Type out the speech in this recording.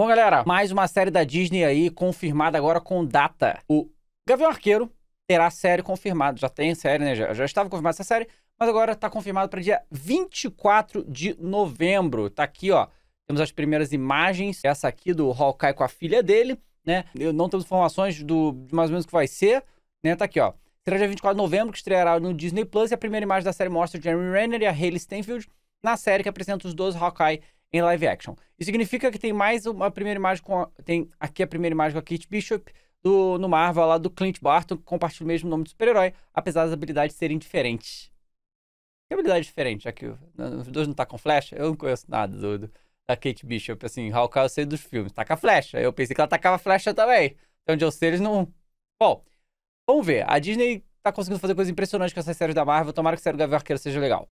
Bom, galera, mais uma série da Disney aí, confirmada agora com data. O Gavião Arqueiro terá série confirmada. Já tem série, né? Já, já estava confirmada essa série, mas agora está confirmado para dia 24 de novembro. Tá aqui, ó. Temos as primeiras imagens. Essa aqui do Hawkeye com a filha dele, né? Não temos informações do mais ou menos o que vai ser, né? Tá aqui, ó. Será dia 24 de novembro, que estreará no Disney Plus. E a primeira imagem da série mostra o Jeremy Renner e a Hayley Stenfield na série que apresenta os dois Hawkeye em live action. Isso significa que tem mais uma primeira imagem com. A, tem aqui a primeira imagem com a Kate Bishop do, no Marvel lá do Clint Barton, que compartilha o mesmo nome de super-herói, apesar das habilidades serem diferentes. Que habilidade diferente? Já que os dois não tá com flecha? Eu não conheço nada do, do da Kate Bishop, assim, Hawkeye eu sei dos filmes, taca flecha. Eu pensei que ela tacava flecha também. Então, de eu sei, eles não. Bom, vamos ver. A Disney tá conseguindo fazer coisas impressionantes com essas séries da Marvel. Tomara que o Sério Gavião Arqueiro seja legal.